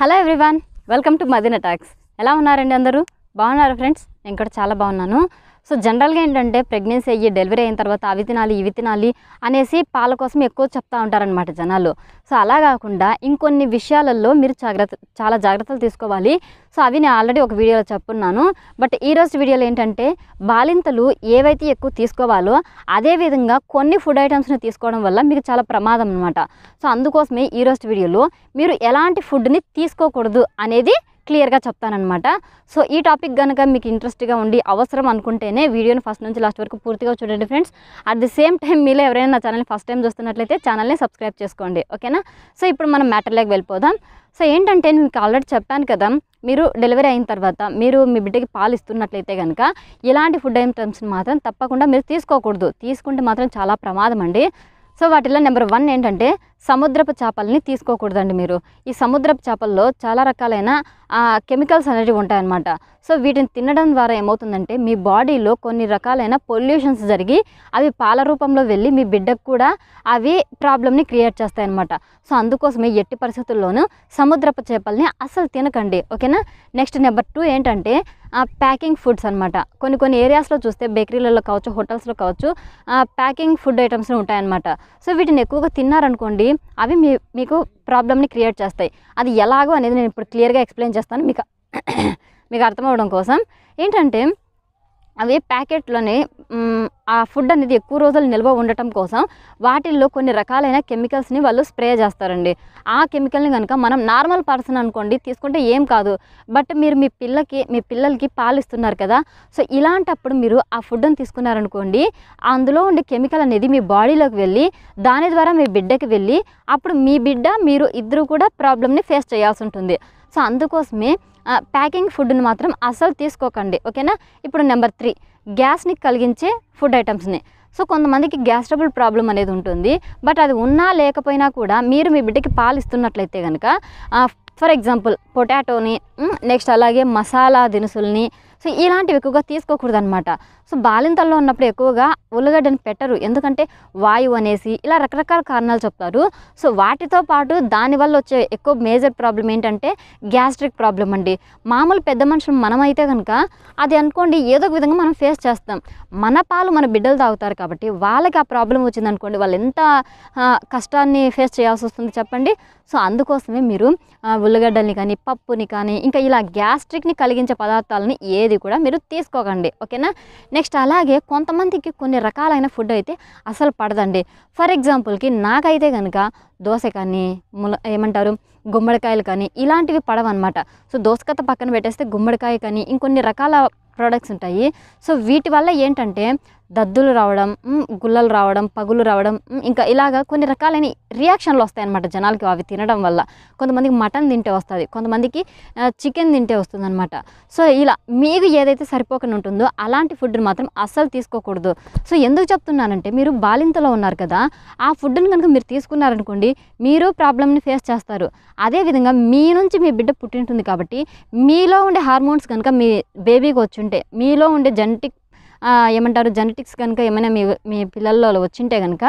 hello everyone welcome to Madina Talks ఎలా ఉన్నారండి అందరూ బాగున్నారు ఫ్రెండ్స్ నేను కూడా చాలా బాగున్నాను సో జనరల్గా ఏంటంటే ప్రెగ్నెన్సీ అయ్యి డెలివరీ అయిన తర్వాత అవి తినాలి ఇవి తినాలి అనేసి పాల కోసం ఎక్కువ చెప్తా ఉంటారనమాట జనాలు సో అలా కాకుండా ఇంకొన్ని విషయాలలో మీరు జాగ్రత్త చాలా జాగ్రత్తలు తీసుకోవాలి సో అవి నేను ఆల్రెడీ ఒక వీడియోలో చెప్పున్నాను బట్ ఈరోజు వీడియోలో ఏంటంటే బాలింతలు ఏవైతే ఎక్కువ తీసుకోవాలో అదేవిధంగా కొన్ని ఫుడ్ ఐటమ్స్ని తీసుకోవడం వల్ల మీకు చాలా ప్రమాదం అనమాట సో అందుకోసమే ఈరోజు వీడియోలో మీరు ఎలాంటి ఫుడ్ని తీసుకోకూడదు అనేది క్లియర్గా చెప్తానమాట సో ఈ టాపిక్ కనుక మీకు ఇంట్రెస్ట్గా ఉండి అవసరం అనుకుంటేనే వీడియోని ఫస్ట్ నుంచి లాస్ట్ వరకు పూర్తిగా చూడండి friends at the same time మీలో ఎవరైనా నా ఛానల్ ఫస్ట్ టైం చూస్తున్నట్లయితే ఛానల్ని సబ్స్క్రైబ్ చేసుకోండి ఓకేనా సో ఇప్పుడు మనం మ్యాటర్లోకి వెళ్ళిపోదాం సో ఏంటంటే నేను మీకు ఆల్రెడీ చెప్పాను కదా మీరు డెలివరీ అయిన తర్వాత మీరు మీ బిడ్డకి పాలు ఇస్తున్నట్లయితే కనుక ఇలాంటి ఫుడ్ ఐటమ్స్ని మాత్రం తప్పకుండా మీరు తీసుకోకూడదు తీసుకుంటే మాత్రం చాలా ప్రమాదం అండి సో వాటిలో నెంబర్ వన్ ఏంటంటే సముద్రపు చేపల్ని తీసుకోకూడదండి మీరు ఈ సముద్రపు చేపల్లో చాలా రకాలైన కెమికల్స్ అనేవి ఉంటాయన్నమాట సో వీటిని తినడం ద్వారా ఏమవుతుందంటే మీ బాడీలో కొన్ని రకాలైన పొల్యూషన్స్ జరిగి అవి పాల రూపంలో వెళ్ళి మీ బిడ్డకు కూడా అవి ప్రాబ్లమ్ని క్రియేట్ చేస్తాయన్నమాట సో అందుకోసమే ఎట్టి పరిస్థితుల్లోనూ సముద్రపు చేపల్ని అసలు తినకండి ఓకేనా నెక్స్ట్ నెంబర్ టూ ఏంటంటే ప్యాకింగ్ ఫుడ్స్ అనమాట కొన్ని కొన్ని ఏరియాస్లో చూస్తే బేకరీలలో కావచ్చు హోటల్స్లో కావచ్చు ప్యాకింగ్ ఫుడ్ ఐటమ్స్ ఉంటాయన్నమాట సో వీటిని ఎక్కువగా తిన్నారనుకోండి అవి మీ మీకు ప్రాబ్లమ్ని క్రియేట్ చేస్తాయి అది ఎలాగో అనేది నేను ఇప్పుడు క్లియర్గా ఎక్స్ప్లెయిన్ చేస్తాను మీకు మీకు అర్థమవడం కోసం ఏంటంటే అవి ప్యాకెట్లోనే ఆ ఫుడ్ అనేది ఎక్కువ రోజులు నిల్వ ఉండటం కోసం వాటిల్లో కొన్ని రకాలైన కెమికల్స్ని వాళ్ళు స్ప్రే చేస్తారండి ఆ కెమికల్ని కనుక మనం నార్మల్ పర్సన్ అనుకోండి తీసుకుంటే ఏం కాదు బట్ మీరు మీ పిల్లకి మీ పిల్లలకి పాలు ఇస్తున్నారు కదా సో ఇలాంటప్పుడు మీరు ఆ ఫుడ్ని తీసుకున్నారనుకోండి అందులో ఉండే కెమికల్ అనేది మీ బాడీలోకి వెళ్ళి దాని ద్వారా మీ బిడ్డకి వెళ్ళి అప్పుడు మీ బిడ్డ మీరు ఇద్దరు కూడా ప్రాబ్లమ్ని ఫేస్ చేయాల్సి ఉంటుంది సో అందుకోసమే ప్యాకింగ్ ఫుడ్ని మాత్రం అసలు తీసుకోకండి ఓకేనా ఇప్పుడు నెంబర్ త్రీ గ్యాస్ని కలిగించే ఫుడ్ ఐటమ్స్ని సో కొంతమందికి గ్యాస్ ట్రబుల్ ప్రాబ్లం అనేది ఉంటుంది బట్ అది ఉన్నా లేకపోయినా కూడా మీరు మీ బిడ్డకి పాలు ఇస్తున్నట్లయితే కనుక ఫర్ ఎగ్జాంపుల్ పొటాటోని నెక్స్ట్ అలాగే మసాలా దినుసుల్ని సో ఇలాంటివి ఎక్కువగా తీసుకోకూడదు అనమాట సో బాలింతల్లో ఉన్నప్పుడు ఎక్కువగా ఉల్లగడ్డను పెట్టరు ఎందుకంటే వాయువు అనేసి ఇలా రకరకాల కారణాలు చెప్తారు సో వాటితో పాటు దానివల్ల వచ్చే ఎక్కువ మేజర్ ప్రాబ్లం ఏంటంటే గ్యాస్ట్రిక్ ప్రాబ్లం అండి మామూలు పెద్ద మనుషులు మనమైతే కనుక అది అనుకోండి ఏదో ఒక విధంగా మనం ఫేస్ చేస్తాం మన పాలు మన బిడ్డలు తాగుతారు కాబట్టి వాళ్ళకి ఆ ప్రాబ్లం వచ్చింది అనుకోండి వాళ్ళు ఎంత కష్టాన్ని ఫేస్ చేయాల్సి వస్తుంది చెప్పండి సో అందుకోసమే మీరు ఉల్లగడ్డల్ని కానీ పప్పుని కానీ ఇంకా ఇలా గ్యాస్ట్రిక్ని కలిగించే పదార్థాలని ఏ ఏది కూడా మీరు తీసుకోకండి ఓకేనా నెక్స్ట్ అలాగే కొంతమందికి కొన్ని రకాలైన ఫుడ్ అయితే అసలు పడదండి ఫర్ ఎగ్జాంపుల్కి నాకైతే కనుక దోశ కానీ ముల ఏమంటారు గుమ్మడికాయలు కానీ ఇలాంటివి పడవన్నమాట సో దోశకత పక్కన పెట్టేస్తే గుమ్మడికాయ కానీ ఇంకొన్ని రకాల ప్రోడక్ట్స్ ఉంటాయి సో వీటి వల్ల ఏంటంటే దద్దులు రావడం గుల్లలు రావడం పగులు రావడం ఇంకా ఇలాగ కొన్ని రకాలైన రియాక్షన్లు వస్తాయన్నమాట జనాలకి అవి తినడం వల్ల కొంతమందికి మటన్ తింటే వస్తుంది కొంతమందికి చికెన్ తింటే అనమాట సో ఇలా మీకు ఏదైతే సరిపోకుండా ఉంటుందో అలాంటి ఫుడ్ని మాత్రం అస్సలు తీసుకోకూడదు సో ఎందుకు చెప్తున్నానంటే మీరు బాలింతలో ఉన్నారు కదా ఆ ఫుడ్ని కనుక మీరు తీసుకున్నారనుకోండి మీరు ప్రాబ్లమ్ని ఫేస్ చేస్తారు అదేవిధంగా మీ నుంచి మీ బిడ్డ పుట్టింటుంది కాబట్టి మీలో ఉండే హార్మోన్స్ కనుక మీ బేబీకి వచ్చి ఉంటే మీలో ఉండే జెనటిక్ ఏమంటారు జెనెటిక్స్ కనుక ఏమైనా మీ మీ పిల్లల్లో వచ్చింటే కనుక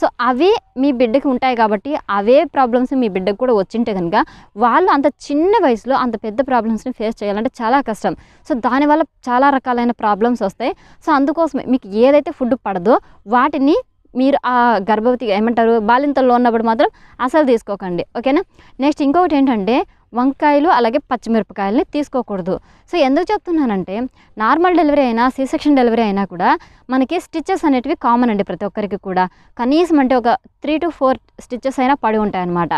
సో అవే మీ బిడ్డకి ఉంటాయి కాబట్టి అవే ప్రాబ్లమ్స్ మీ బిడ్డకు కూడా వచ్చింటే కనుక వాళ్ళు అంత చిన్న వయసులో అంత పెద్ద ప్రాబ్లమ్స్ని ఫేస్ చేయాలంటే చాలా కష్టం సో దానివల్ల చాలా రకాలైన ప్రాబ్లమ్స్ వస్తాయి సో అందుకోసమే మీకు ఏదైతే ఫుడ్ పడదో వాటిని మీరు ఆ గర్భవతి ఏమంటారు బాలింతల్లో ఉన్నప్పుడు మాత్రం అసలు తీసుకోకండి ఓకేనా నెక్స్ట్ ఇంకొకటి ఏంటంటే వంకాయలు అలాగే పచ్చిమిరపకాయలని తీసుకోకూడదు సో ఎందుకు చెప్తున్నానంటే నార్మల్ డెలివరీ అయినా సి సెక్షన్ డెలివరీ అయినా కూడా మనకి స్టిచ్చెస్ అనేటివి కామన్ అండి ప్రతి ఒక్కరికి కూడా కనీసం అంటే ఒక త్రీ టు ఫోర్ స్టిచ్చెస్ అయినా పడి ఉంటాయన్నమాట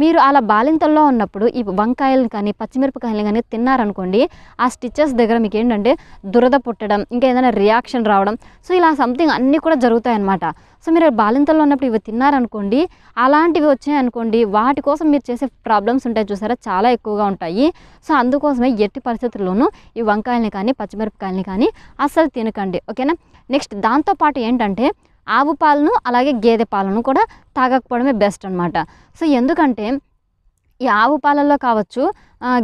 మీరు అలా బాలింతల్లో ఉన్నప్పుడు ఈ వంకాయలు కానీ పచ్చిమిరపకాయలు కానీ తిన్నారనుకోండి ఆ స్టిచ్చెస్ దగ్గర మీకు ఏంటంటే దురద పుట్టడం ఇంకా ఏదైనా రియాక్షన్ రావడం సో ఇలా సంథింగ్ అన్నీ కూడా జరుగుతాయన్నమాట సో మీరు బాలింతల్లో ఉన్నప్పుడు ఇవి తిన్నారనుకోండి అలాంటివి వచ్చాయనుకోండి వాటి కోసం మీరు చేసే ప్రాబ్లమ్స్ ఉంటాయి చూసారా చాలా ఎక్కువగా ఉంటాయి సో అందుకోసమే ఎట్టి పరిస్థితుల్లోనూ ఈ వంకాయల్ని కానీ పచ్చిమిరపకాయలని కానీ అస్సలు తినకండి ఓకేనా నెక్స్ట్ దాంతోపాటు ఏంటంటే ఆవు పాలను అలాగే గేదె పాలను కూడా తాగకపోవడమే బెస్ట్ అనమాట సో ఎందుకంటే ఈ ఆవు పాలల్లో కావచ్చు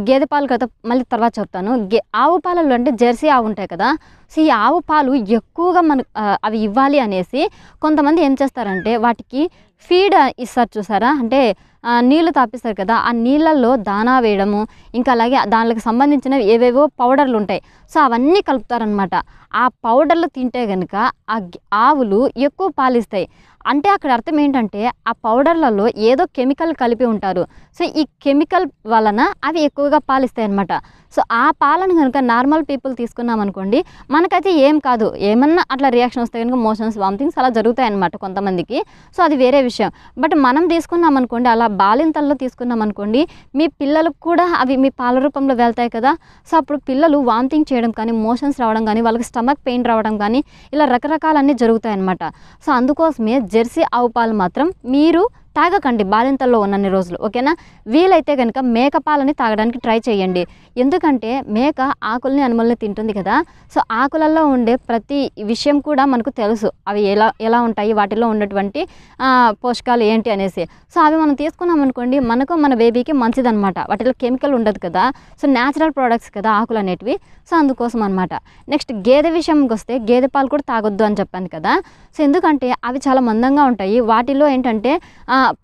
గేదె పాలు కదా మళ్ళీ తర్వాత చెప్తాను గే ఆవు పాలల్లో అంటే జెర్సీ ఆవు ఉంటాయి కదా సో ఈ ఆవు పాలు ఎక్కువగా మనకు అవి ఇవ్వాలి అనేసి కొంతమంది ఏం చేస్తారంటే వాటికి ఫీడ్ ఇస్తారు చూసారా అంటే నీళ్లు తాపిస్తారు కదా ఆ నీళ్ళల్లో దానా వేయడము ఇంకా అలాగే దానికి సంబంధించిన ఏవేవో పౌడర్లు ఉంటాయి సో అవన్నీ కలుపుతారనమాట ఆ పౌడర్లు తింటే కనుక ఆ ఆవులు ఎక్కువ పాలిస్తాయి అంటే అక్కడ అర్థం ఏంటంటే ఆ పౌడర్లలో ఏదో కెమికల్ కలిపి ఉంటారు సో ఈ కెమికల్ వలన అవి ఎక్కువగా పాలిస్తాయి అనమాట సో ఆ పాలను కనుక నార్మల్ పీపుల్ తీసుకున్నాం అనుకోండి మనకైతే ఏం కాదు ఏమన్నా అట్లా రియాక్షన్ వస్తే కనుక మోషన్స్ వామిటింగ్స్ అలా జరుగుతాయి అనమాట కొంతమందికి సో అది వేరే విషయం బట్ మనం తీసుకున్నాం అనుకోండి అలా బాలింతల్లో తీసుకున్నాం అనుకోండి మీ పిల్లలకు కూడా అవి మీ పాల రూపంలో వెళ్తాయి కదా సో అప్పుడు పిల్లలు వామిటింగ్ చేయడం కానీ మోషన్స్ రావడం కానీ వాళ్ళకి స్టమక్ పెయిన్ రావడం కానీ ఇలా రకరకాలన్నీ జరుగుతాయి అనమాట సో అందుకోసమే జెర్సీ ఆవు పాలు మాత్రం మీరు తాగకండి బాలింతల్లో ఉన్నన్ని రోజులు ఓకేనా వీలైతే కనుక మేక పాలని తాగడానికి ట్రై చేయండి ఎందుకంటే మేక ఆకుల్ని అనుమల్ని తింటుంది కదా సో ఆకులల్లో ఉండే ప్రతి విషయం కూడా మనకు తెలుసు అవి ఎలా ఎలా ఉంటాయి వాటిలో ఉన్నటువంటి పోషకాలు ఏంటి అనేసి సో అవి మనం తీసుకున్నాం అనుకోండి మనకు మన బేబీకి మంచిదనమాట వాటిలో కెమికల్ ఉండదు కదా సో న్యాచురల్ ప్రోడక్ట్స్ కదా ఆకులు అనేటివి సో అందుకోసం అనమాట నెక్స్ట్ గేదె విషయంకి వస్తే గేదె పాలు కూడా తాగొద్దు అని చెప్పాను కదా సో ఎందుకంటే అవి చాలా మందంగా ఉంటాయి వాటిలో ఏంటంటే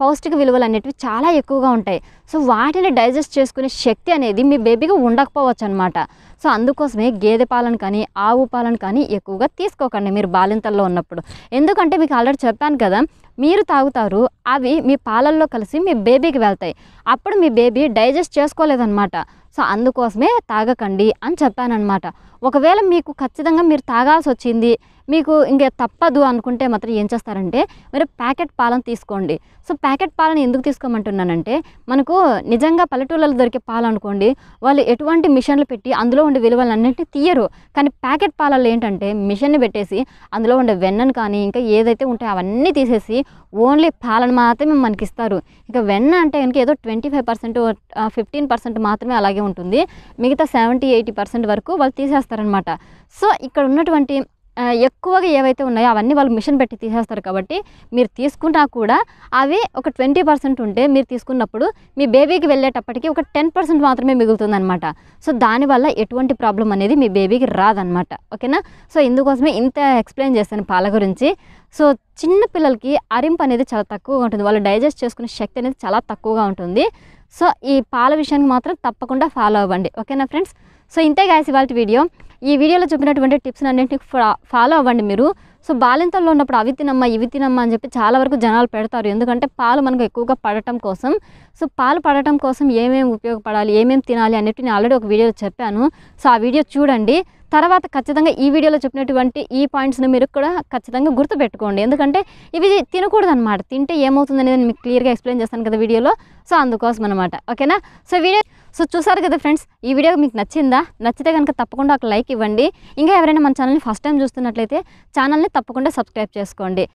పౌష్టిక విలువలు అనేటివి చాలా ఎక్కువగా ఉంటాయి సో వాటిని డైజెస్ట్ చేసుకునే శక్తి అనేది మీ బేబీకి ఉండకపోవచ్చు అనమాట సో అందుకోసమే గేదె పాలను కానీ ఆవు పాలను కానీ ఎక్కువగా తీసుకోకండి మీరు బాలింతల్లో ఉన్నప్పుడు ఎందుకంటే మీకు ఆల్రెడీ చెప్పాను కదా మీరు తాగుతారు అవి మీ పాలల్లో కలిసి మీ బేబీకి వెళ్తాయి అప్పుడు మీ బేబీ డైజెస్ట్ చేసుకోలేదన్నమాట సో అందుకోసమే తాగకండి అని చెప్పానమాట ఒకవేళ మీకు ఖచ్చితంగా మీరు తాగాల్సి వచ్చింది మీకు ఇంకా తప్పదు అనుకుంటే మాత్రం ఏం చేస్తారంటే మీరు ప్యాకెట్ పాలను తీసుకోండి సో ప్యాకెట్ పాలను ఎందుకు తీసుకోమంటున్నానంటే మనకు నిజంగా పల్లెటూళ్ళలో దొరికే పాలు అనుకోండి వాళ్ళు ఎటువంటి మిషన్లు పెట్టి అందులో ఉండే విలువలు అన్నింటినీ తీయరు కానీ ప్యాకెట్ పాలలో ఏంటంటే మిషన్ని పెట్టేసి అందులో ఉండే వెన్నను కానీ ఇంకా ఏదైతే ఉంటాయో అవన్నీ తీసేసి ఓన్లీ పాలను మాత్రమే మనకి ఇస్తారు ఇంకా వెన్న అంటే కనుక ఏదో twenty five percent fifteen percent మాత్రమే అలాగే ఉంటుంది మిగతా సెవెంటీ ఎయిటీ పర్సెంట్ వరకు వాళ్ళు తీసేస్తారనమాట సో ఇక్కడ ఉన్నటువంటి ఎక్కువగా ఏవైతే ఉన్నాయో అవన్నీ వాళ్ళు మిషన్ పెట్టి తీసేస్తారు కాబట్టి మీరు తీసుకున్నా కూడా అవి ఒక ట్వంటీ పర్సెంట్ ఉంటే మీరు తీసుకున్నప్పుడు మీ బేబీకి వెళ్ళేటప్పటికి ఒక టెన్ పర్సెంట్ మాత్రమే మిగులుతుందనమాట సో దానివల్ల ఎటువంటి ప్రాబ్లం అనేది మీ బేబీకి రాదనమాట ఓకేనా సో ఇందుకోసమే ఇంత ఎక్స్ప్లెయిన్ చేస్తాను పాల గురించి సో చిన్న పిల్లలకి అరింపు అనేది చాలా తక్కువగా ఉంటుంది వాళ్ళు డైజెస్ట్ చేసుకునే శక్తి అనేది చాలా తక్కువగా ఉంటుంది సో ఈ పాల విషయానికి మాత్రం తప్పకుండా ఫాలో అవ్వండి ఓకేనా ఫ్రెండ్స్ సో ఇంతే గాయస్ ఇవాళ వీడియో ఈ వీడియోలో చెప్పినటువంటి టిప్స్ అన్నింటినీ ఫాలో అవ్వండి మీరు సో బాలింతల్లో ఉన్నప్పుడు అవి తినమ్మ ఇవి తినమ్మ అని చెప్పి చాలా వరకు జనాలు పెడతారు ఎందుకంటే పాలు మనకు ఎక్కువగా పడటం కోసం సో పాలు పడటం కోసం ఏమేమి ఉపయోగపడాలి ఏమేమి తినాలి అన్నిటి నేను ఆల్రెడీ ఒక వీడియోలో చెప్పాను సో ఆ వీడియో చూడండి తర్వాత ఖచ్చితంగా ఈ వీడియోలో చెప్పినటువంటి ఈ పాయింట్స్ని మీరు కూడా ఖచ్చితంగా గుర్తుపెట్టుకోండి ఎందుకంటే ఇవి తినకూడదు అనమాట తింటే ఏమవుతుంది అనేది మీకు క్లియర్గా ఎక్స్ప్లెయిన్ చేస్తాను కదా వీడియోలో సో అందుకోసం అనమాట ఓకేనా సో వీడియో సో చూసారు కదా ఫ్రెండ్స్ ఈ వీడియో మీకు నచ్చిందా నచ్చితే కనుక తప్పకుండా ఒక లైక్ ఇవ్వండి ఇంకా ఎవరైనా మన ఛానల్ని ఫస్ట్ టైం చూస్తున్నట్లయితే ఛానల్ని తప్పకుండా సబ్స్క్రైబ్ చేసుకోండి